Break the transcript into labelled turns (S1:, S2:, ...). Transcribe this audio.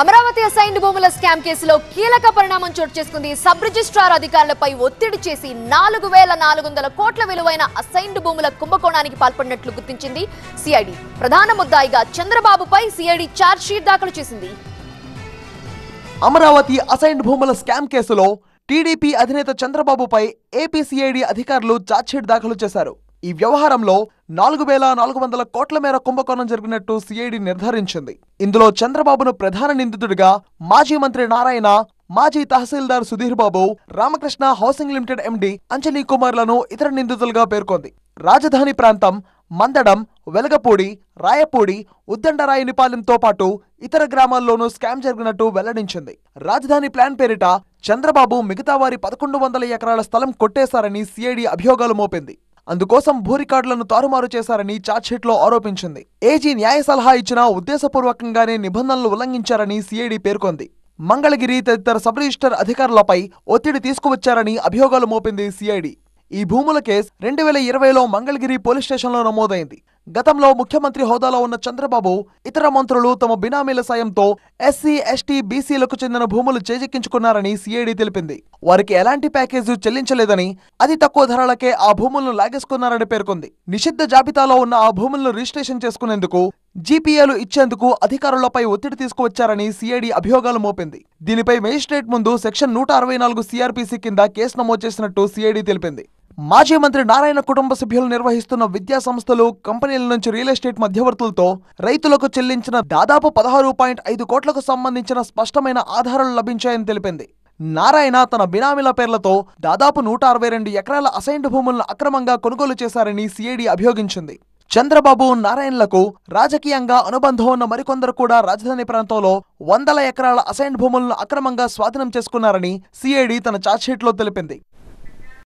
S1: Amaravati assigned భూముల scam కేసులో కీలక పరిణామం చోటు చేసుకుంది సబ్ రిజిస్ట్రార్ అధికారులపై ఒత్తిడి చేసి నాలుగు వేల నాలుగు వందల కోట్ల విలువైన అసైన్డ్ భూముల కుంభకోణానికి పాల్పడినట్లు గుర్తించింది సిఐడి ప్రధాన ముద్దాయిగా చంద్రబాబుపై సిఐడి ఛార్జ్ షీట్ దాఖలు చేసింది
S2: అమరావతి అసైన్డ్ భూముల స్కామ్ కేసులో టీడీపీ అధినేత చంద్రబాబుపై ఏపీ సిఐడి అధికారులు షీట్ దాఖలు చేశారు ఈ వ్యవహారంలో నాలుగు వేల నాలుగు వందల కోట్ల మేర కుంభకోణం జరిపినట్టు సిఐడి నిర్ధారించింది ఇందులో చంద్రబాబును ప్రధాన నిందితుడిగా మాజీ మంత్రి నారాయణ మాజీ తహసీల్దార్ Sudhir Babu Ramakrishna housing limited MD Anjani కుమార్లను ఇతర నిందితులుగా పేర్కొంది రాజధాని ప్రాంతం మందడం వెలగపూడి రాయపూడి ఉద్దండరాయి నిపాలెంతో పాటు ఇతర గ్రామాల్లోనూ స్కామ్ జరిగినట్టు వెల్లడించింది రాజధాని ప్లాన్ పేరిట చంద్రబాబు మిగతా వారి పదకొండు వందల ఎకరాల స్థలం కొట్టేశారని సిఐడి అభియోగాలు మోపింది అందుకోసం భూ రికార్డులను తారుమారు చేశారని ఛార్జ్షీట్లో ఆరోపించింది ఏజీ న్యాయ సలహా ఇచ్చినా ఉద్దేశపూర్వకంగానే నిబంధనలు ఉల్లంఘించారని సిఐడి పేర్కొంది మంగళగిరి తదితర సబ్ రిజిస్టర్ అధికారులపై ఒత్తిడి తీసుకువచ్చారని అభియోగాలు మోపింది సిఐడి ఈ భూముల కేసు రెండు వేల ఇరవైలో మంగళగిరి పోలీస్ స్టేషన్లో నమోదైంది గతంలో ముఖ్యమంత్రి హోదాలో ఉన్న చంద్రబాబు ఇతర మంత్రులు తమ బినామీల సాయంతో ఎస్సీ ఎస్టీ బీసీలకు చెందిన భూములు చేజెక్కించుకున్నారని సిఐడి తెలిపింది వారికి ఎలాంటి ప్యాకేజీ చెల్లించలేదని అతి తక్కువ ధరలకే ఆ భూములను లాగేసుకున్నారని పేర్కొంది నిషిద్ధ జాబితాలో ఉన్న ఆ భూములను రిజిస్ట్రేషన్ చేసుకునేందుకు జీపీఏలు ఇచ్చేందుకు అధికారులపై ఒత్తిడి తీసుకువచ్చారని సిఐడి అభియోగాలు మోపింది దీనిపై మేజిస్ట్రేట్ ముందు సెక్షన్ నూట అరవై నాలుగు సిఆర్పీసీ కింద కేసు నమోదు చేసినట్టు సిఐడి తెలిపింది మాజీ మంత్రి నారాయణ కుటుంబ సభ్యులు నిర్వహిస్తున్న విద్యా సంస్థలు కంపెనీల నుంచి రియల్ ఎస్టేట్ మధ్యవర్తులతో రైతులకు చెల్లించిన దాదాపు పదహారు పాయింట్ ఐదు కోట్లకు సంబంధించిన స్పష్టమైన ఆధారాలు లభించాయని తెలిపింది నారాయణ తన బినామీల పేర్లతో దాదాపు నూట అరవై రెండు ఎకరాల అసైన్డ్ భూములను అక్రమంగా కొనుగోలు చేశారని సిఐడి అభియోగించింది చంద్రబాబు నారాయణలకు రాజకీయంగా అనుబంధం ఉన్న మరికొందరు కూడా రాజధాని ప్రాంతంలో వందల ఎకరాల అసైన్ భూములను అక్రమంగా స్వాధీనం చేసుకున్నారని సిఐడి తన ఛార్జ్షీట్లో తెలిపింది